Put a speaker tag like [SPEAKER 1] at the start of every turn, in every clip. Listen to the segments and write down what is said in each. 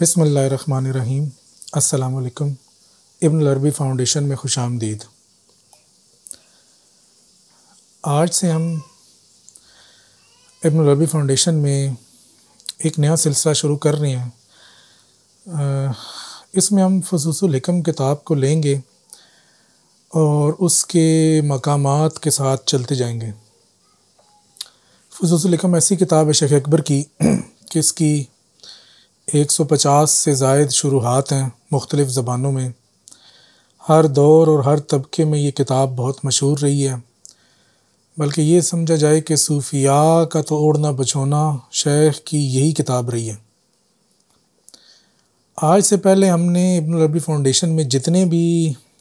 [SPEAKER 1] बिसमीम अल्लाम इब्न अरबी फाउंडेशन में खुश आमदीद आज से हम इब्न अरबी फाउंडेशन में एक नया सिलसिला शुरू कर रहे हैं इसमें हम फसूसम किताब को लेंगे और उसके मकाम के साथ चलते जाएंगे फसूसम ऐसी किताब है शेख अकबर की कि इसकी एक सौ पचास से जायद शुरुआत हैं मुख्तलिफ़ ज़बानों में हर दौर और हर तबके में ये किताब बहुत मशहूर रही है बल्कि ये समझा जाए कि सूफिया का तो ओढ़ना बछोना शेख की यही किताब रही है आज से पहले हमने इब्न रबी फाउंडेशन में जितने भी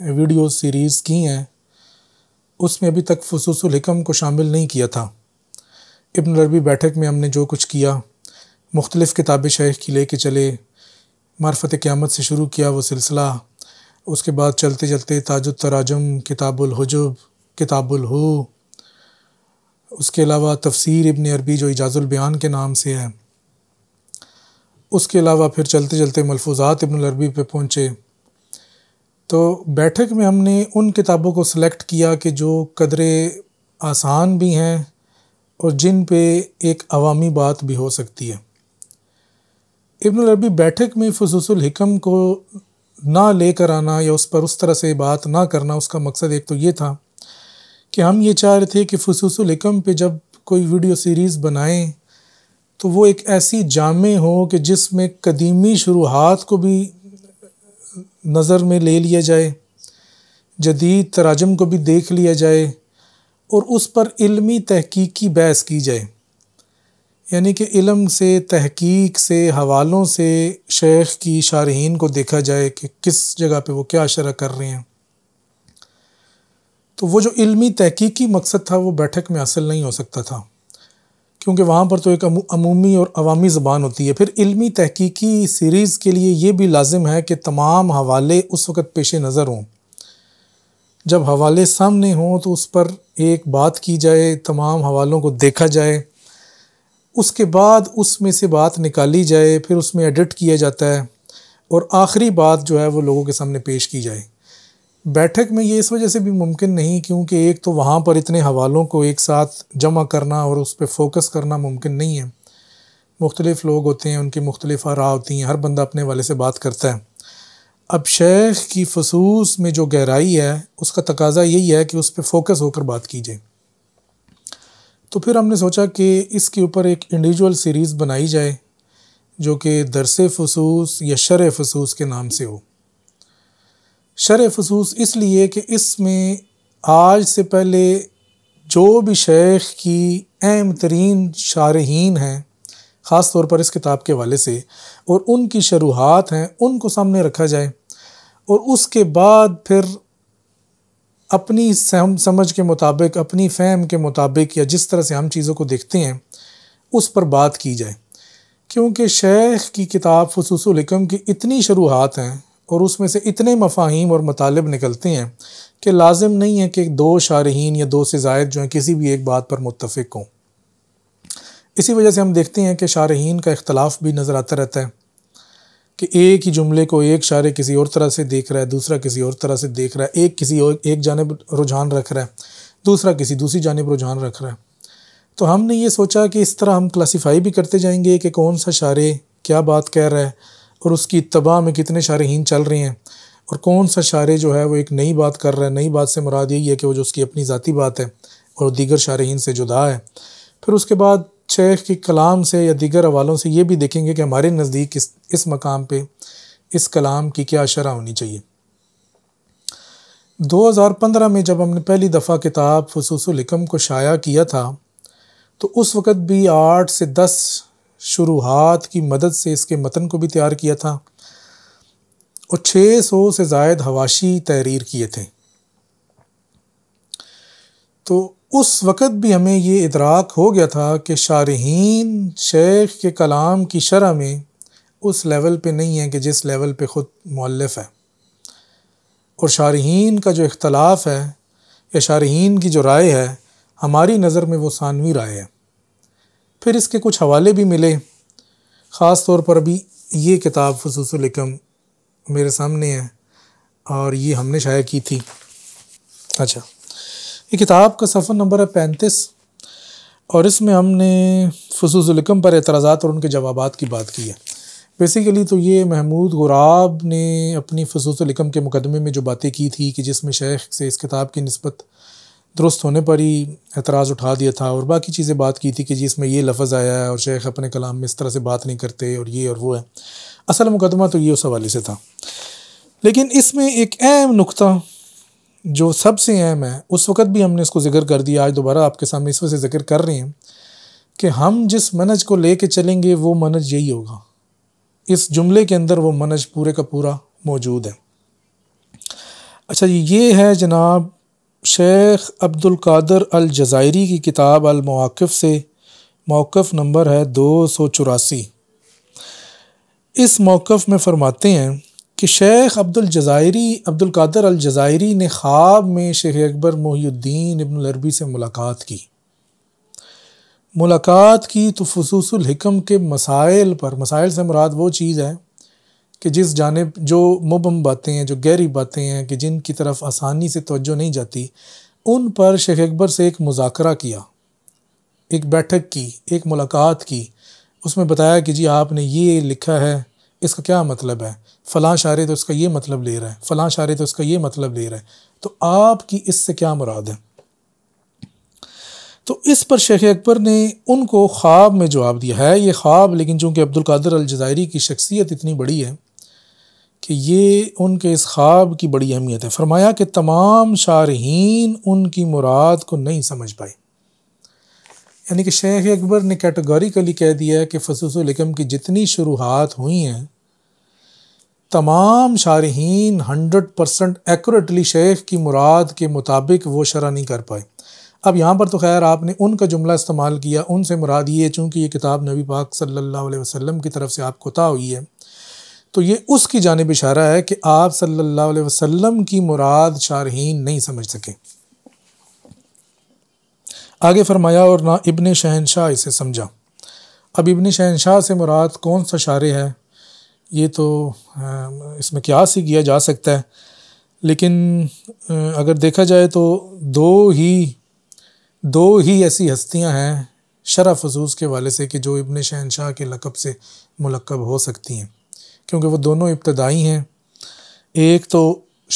[SPEAKER 1] वीडियो सीरीज़ की हैं उसमें अभी तक फसूसुल हिकम को शामिल नहीं किया था इब्न रबी बैठक में हमने जो कुछ किया मुख्तलिफ़ किताब शेख की ले के चले मार्फत क़्यामत से शुरू किया वह सिलसिला उसके बाद चलते चलते ताजुद तराजम किताबुलहजब किताबुलहू उसके अलावा तफसीर इबन अरबी जो बयान के नाम से है उसके अलावा फिर चलते चलते मलफूजात इबन अरबी पहुँचे तो बैठक में हमने उन किताबों को सिलेक्ट किया कि जो कदरे आसान भी हैं और जिन पे एक अवामी बात भी हो सकती है इब्न अरबी बैठक में हिकम को ना लेकर आना या उस पर उस तरह से बात ना करना उसका मकसद एक तो ये था कि हम ये चाह रहे थे कि हिकम पे जब कोई वीडियो सीरीज़ बनाएं तो वो एक ऐसी जामे हो कि जिसमें कदीमी शुरुआत को भी नज़र में ले लिया जाए जदीद तराजम को भी देख लिया जाए और उस पर इल्मी तहकीकी बहस की जाए यानी कि इलम से तहकीक से हवालों से शेख की शारहन को देखा जाए कि किस जगह पर वो क्या शरा कर रहे हैं तो वो जो इलमी तहकीकी मकसद था वो बैठक में असल नहीं हो सकता था क्योंकि वहाँ पर तो एक अमूमी और अवामी ज़बान होती है फिर इलमी तहकीकी सीरीज़ के लिए ये भी लाजिम है कि तमाम हवाले उस वक़्त पेश नज़र हों जब हवाले सामने हों तो उस पर एक बात की जाए तमाम हवालों को देखा जाए उसके बाद उसमें से बात निकाली जाए फिर उसमें एडिट किया जाता है और आखिरी बात जो है वो लोगों के सामने पेश की जाए बैठक में ये इस वजह से भी मुमकिन नहीं क्योंकि एक तो वहाँ पर इतने हवालों को एक साथ जमा करना और उस पर फोकस करना मुमकिन नहीं है मुख्तलिफ़ लोग होते हैं उनकी मुख्तलिफ आरा होती हैं हर बंदा अपने वाले से बात करता है अब शेख की फसूस में जो गहराई है उसका तकाजा यही है कि उस पर फोकस होकर बात की जाए तो फिर हमने सोचा कि इसके ऊपर एक इंडिविजुअल सीरीज़ बनाई जाए जो कि दरस फसूस या शर फसूस के नाम से हो शर फसूस इसलिए कि इसमें आज से पहले जो भी शेख की अहम तरीन शारहन हैं ख़ास तौर पर इस किताब के वाले से और उनकी शरूहत हैं उनको सामने रखा जाए और उसके बाद फिर अपनी सहम समझ के मुताबिक अपनी फहम के मुताबिक या जिस तरह से हम चीज़ों को देखते हैं उस पर बात की जाए क्योंकि शेख की किताब फसूसम की इतनी शुरुआत हैं और उसमें से इतने मफाहिम और मतालब निकलते हैं कि लाजिम नहीं है कि दो शारहन या दो से जायद जो हैं किसी भी एक बात पर मुतफ़ हों इसी वजह से हम देखते हैं कि शारहन का इख्तलाफ भी नज़र आता रहता है कि एक ही जुमले को एक शारे किसी और तरह से देख रहा है दूसरा किसी और तरह से देख रहा है एक किसी और एक जानब रुझान रख रहा है दूसरा किसी दूसरी जानब रुझान रख रहा है तो हमने ये सोचा कि इस तरह हम क्लासीफाई भी करते जाएंगे कि कौन सा शारे क्या बात कह रहा है और उसकी तबाह में कितने हीन चल रहे हैं और कौन सा शारे जो है वो एक नई बात कर रहा है नई बात से मुराद यही है कि वो जो उसकी अपनी ज़ाती बात है और दीगर शारहीन से जुदा है फिर उसके बाद शेख के कलाम से या दीगर हवालों से ये भी देखेंगे कि हमारे नज़दीक इस इस मकाम पर इस कलाम की क्या शरह होनी चाहिए 2015 में जब हमने पहली दफ़ा किताब फसूसम को शाया किया था तो उस वक़्त भी आठ से दस शुरुआत की मदद से इसके मतन को भी तैयार किया था और 600 से जायद हवाशी तहरीर किए थे तो उस वक़्त भी हमें ये इतराक़ हो गया था कि शारहन शेख के कलाम की शरह में उस लेवल पे नहीं है कि जिस लेवल पे ख़ुद मौलफ़ है और शारहन का जो इख्तलाफ है या शारहन की जो राय है हमारी नज़र में वो सानवी राय है फिर इसके कुछ हवाले भी मिले ख़ास तौर पर भी ये किताब फसूसलकम मेरे सामने है और ये हमने शाया की थी अच्छा ये किताब का सफ़र नंबर है पैंतीस और इसमें हमने फसूलकम पर एतराज़ात और उनके जवाब की बात की है बेसिकली तो ये महमूद गुराब ने अपनी फसूलकम के मुकदमे में जो बातें की थी कि जिसमें शेख से इस किताब की नस्बत दुरुस्त होने पर ही एतराज़ उठा दिया था और बाकी चीज़ें बात की थी कि जी इसमें ये लफ्ज़ आया है और शेख अपने कलाम में इस तरह से बात नहीं करते और ये और वो है असल मुकदमा तो ये उस हवाले से था लेकिन इसमें एक अहम नुकता जो सबसे अहम है उस वक़्त भी हमने इसको जिक्र कर दिया आज दोबारा आपके सामने इस वजह से जिक्र कर रहे हैं कि हम जिस मनज को ले कर चलेंगे वो मनज यही होगा इस जुमले के अंदर वो मनज पूरे का पूरा मौजूद है अच्छा ये है जनाब शेख अब्दुल कादर अल जज़ायरी की किताब अल मौक़ से मौक़ नंबर है दो सौ चौरासी इस मौक़ में फ़रमाते हैं कि शेख अब्दुल जज़ायरी अब्दुल कादर अल जज़ायरी ने ख्वाब में शेख अकबर मोहुद्दीन इब्न अरबी से मुलाकात की मुलाकात की तो फसूसल हिकम के मसाइल पर मसाइल से मुराद वो चीज़ है कि जिस जानब जो मुबम बातें हैं जो गहरी बातें हैं कि जिनकी तरफ आसानी से तोज्जो नहीं जाती उन पर शेख अकबर से एक मुजाकरा किया एक बैठक की एक मुलाकात की उसमें बताया कि जी आपने ये लिखा है इसका क्या मतलब है फ़लाँ शारे तो इसका ये मतलब ले रहा है फ़लाँ शारे तो इसका ये मतलब ले रहा है तो आपकी इससे क्या मुराद है तो इस पर शेख अकबर ने उनको ख्वाब में जवाब दिया है ये ख्वाब लेकिन चूँकि अब्दुल्कर अलजायरी की शख्सियत इतनी बड़ी है कि ये उनके इस ख्वाब की बड़ी अहमियत है फरमाया कि तमाम शारहन उनकी मुराद को नहीं समझ पाए यानी कि शेख अकबर ने कैटेगोरिकली कह दिया है कि फसूसम की जितनी शुरुआत हुई हैं तमाम शारहन हंड्रेड परसेंट एक्यूरेटली शेख की मुराद के मुताबिक वो शरह नहीं कर पाए अब यहाँ पर तो खैर आपने उनका जुमला इस्तेमाल किया उनसे मुराद ये चूँकि ये किताब नबी पाक सल्ला अलैहि की तरफ से आपको ता हुई है तो ये उसकी जानब इशारा है कि आप सल्ला वसलम की मुराद शारहन नहीं समझ सकें आगे फरमाया और ना इबन शहनशाह इसे समझा अब इबन शहनशाह से मुराद कौन सा शार है ये तो इसमें क्यास ही किया जा सकता है लेकिन अगर देखा जाए तो दो ही दो ही ऐसी हस्तियां हैं शरा फजूस के वाले से कि जो इबन शहनशाह के लकब से मलकब हो सकती हैं क्योंकि वो दोनों इब्तदाई हैं एक तो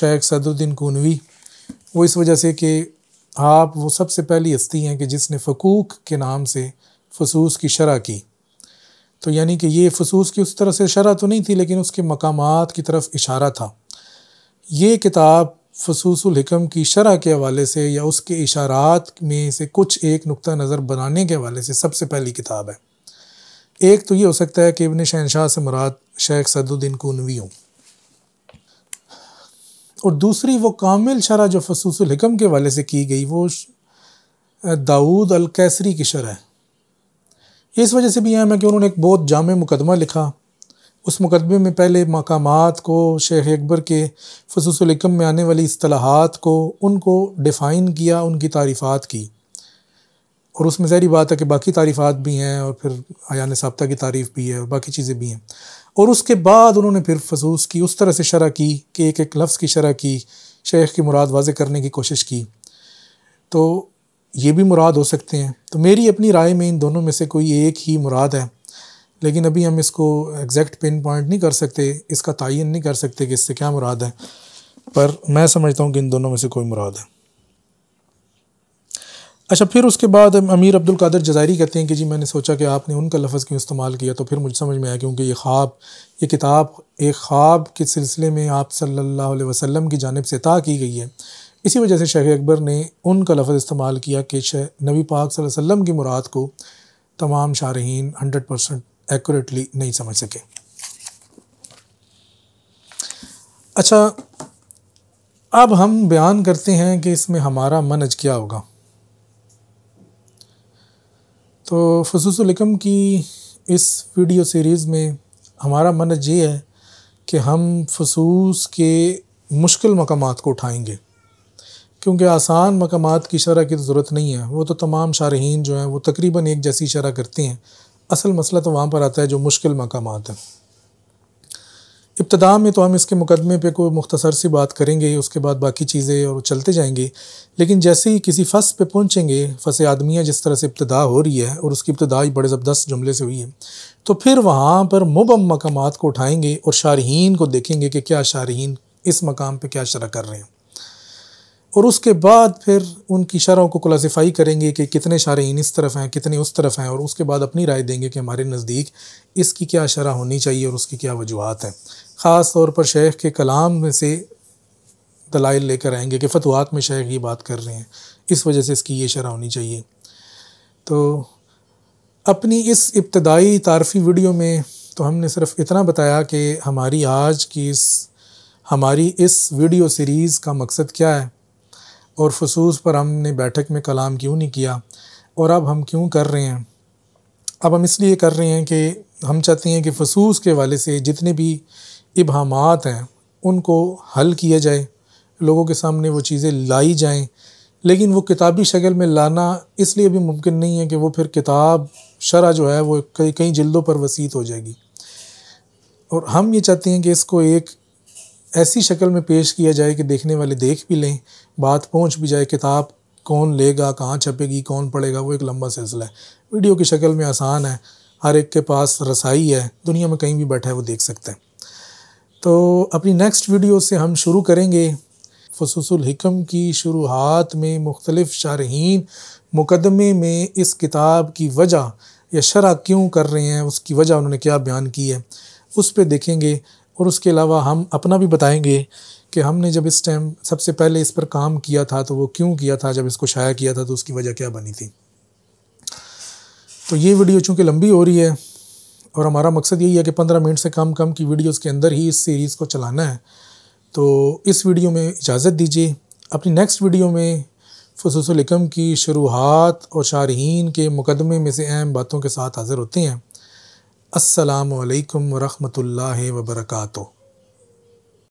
[SPEAKER 1] शेख सदरुद्दीन कुनवी वो इस वजह से कि आप वो सबसे पहली हस्ती हैं कि जिसने फ़कूक के नाम से फसूस की शरह की तो यानी कि ये फसूस की उस तरह से शरह तो नहीं थी लेकिन उसके मकाम की तरफ इशारा था ये किताब फसूसम की शरह के हवाले से या उसके इशारात में से कुछ एक नुक़ नज़र बनाने के हवाले से सबसे पहली किताब है एक तो ये हो सकता है कि इबन शहनशाह से मुराद शेख सदुद्दीन कुनवी हूँ और दूसरी वो कामिल शरह जो फसूसम के वाले से की गई वो दाऊद अल कैसरी की शरह है इस वजह से भी अहम है कि उन्होंने एक बहुत जाम मुकदमा लिखा उस मुकदमे में पहले मकाम को शेख अकबर के फसूसम में आने वाली असलाहत को उनको डिफ़ाइन किया उनकी तारीफ़ात की और उसमें जहरी बात है कि बाकी तारीफ़ात भी हैं और फिर आयान सबता की तारीफ़ भी है और बाकी चीज़ें भी हैं और उसके बाद उन्होंने फिर फसूस की उस तरह से शरह की कि एक एक लफ्ज़ की शरह की शेख की मुराद वाज करने की कोशिश की तो ये भी मुराद हो सकते हैं तो मेरी अपनी राय में इन दोनों में से कोई एक ही मुराद है लेकिन अभी हम इसको एग्जैक्ट पिन पॉइंट नहीं कर सकते इसका तयन नहीं कर सकते कि इससे क्या मुराद है पर मैं समझता हूँ कि इन दोनों में से कोई मुराद है अच्छा फिर उसके बाद अमीर अब्दुल कादर जजारी कहते हैं कि जी मैंने सोचा कि आपने उनका लफ्ज़ क्यों इस्तेमाल किया तो फिर मुझे समझ में आया क्योंकि ये ख्वाब ये किताब एक ख्वाब के सिलसिले में आप सल्लल्लाहु अलैहि वसल्लम की जानब से ता की गई है इसी वजह से शेख अकबर ने उनका लफ्ज़ इस्तेमाल किया कि नबी पाक वसल्लम की मुराद को तमाम शारहन हंड्रेड परसेंट एक्यूरेटली नहीं समझ सके अच्छा अब हम बयान करते हैं कि इसमें हमारा मनज क्या होगा तो फसूसम की इस वीडियो सीरीज़ में हमारा मन ये है कि हम फसूस के मुश्किल मकाम को उठाएँगे क्योंकि आसान मकाम की शरह की तो ज़रूरत नहीं है वो तो तमाम शारहन जो हैं वो तकरीबन एक जैसी शरह करती हैं असल मसला तो वहाँ पर आता है जो मुश्किल मकाम हैं इब्तदा में तो हम इसके मुकदमे पे कोई मुख्तसर सी बात करेंगे उसके बाद बाकी चीज़ें और चलते जाएंगे लेकिन जैसे ही किसी फस पे पहुँचेंगे फस आदमियाँ जिस तरह से इब्तदा हो रही है और उसकी इब्तदाई बड़े ज़बरदस्त जुमले से हुई है तो फिर वहाँ पर मुबम मकाम को उठाएँगे और शारहन को देखेंगे कि क्या शारहन इस मकाम पर क्या शरा कर रहे हैं और उसके बाद फिर उनकी शरहों को क्लासीफाई करेंगे कि कितने शारहन इस तरफ हैं कितने उस तरफ हैं और उसके बाद अपनी राय देंगे कि हमारे नज़दीक इसकी क्या शरह होनी चाहिए और उसकी क्या वजूहत हैं ख़ास तौर पर शेख के कलाम में से दलाइल लेकर आएंगे कि फतवात में शेख ये बात कर रहे हैं इस वजह से इसकी ये शरह होनी चाहिए तो अपनी इस इब्तदाई तारफ़ी वीडियो में तो हमने सिर्फ इतना बताया कि हमारी आज की इस हमारी इस वीडियो सीरीज़ का मकसद क्या है और फसूस पर हमने बैठक में कलाम क्यों नहीं किया और अब हम क्यों कर रहे हैं अब हम इसलिए कर रहे हैं कि हम चाहते हैं कि फसूस के वाले से जितने भी इबाम हैं उनको हल किया जाए लोगों के सामने वो चीज़ें लाई जाएं लेकिन वो किताबी शक्ल में लाना इसलिए भी मुमकिन नहीं है कि वो फिर किताब शरा जो है वो कई कई जल्दों पर वसीत हो जाएगी और हम ये चाहते हैं कि इसको एक ऐसी शक्ल में पेश किया जाए कि देखने वाले देख भी लें बात पहुंच भी जाए किताब कौन लेगा कहाँ छपेगी कौन पढ़ेगा वो एक लंबा सिलसिला है वीडियो की शक्ल में आसान है हर एक के पास रसाई है दुनिया में कहीं भी बैठा है वो देख सकते हैं तो अपनी नेक्स्ट वीडियो से हम शुरू करेंगे फसूसुलहकम की शुरुआत में मुख्तलिफ़ शारहन मुकदमे में इस किताब की वजह या शरा क्यों कर रहे हैं उसकी वजह उन्होंने क्या बयान की है उस पर देखेंगे और उसके अलावा हम अपना भी बताएंगे कि हमने जब इस टाइम सबसे पहले इस पर काम किया था तो वो क्यों किया था जब इसको शाया किया था तो उसकी वजह क्या बनी थी तो ये वीडियो चूँकि लंबी हो रही है और हमारा मकसद यही है कि पंद्रह मिनट से कम कम की वीडियोज़ के अंदर ही इस सीरीज़ को चलाना है तो इस वीडियो में इजाज़त दीजिए अपनी नेक्स्ट वीडियो में फसूसलकम की शुरुआत और शारहन के मुकदमे में से अहम बातों के साथ हाज़िर होते हैं असलकम वरहमल वबरकू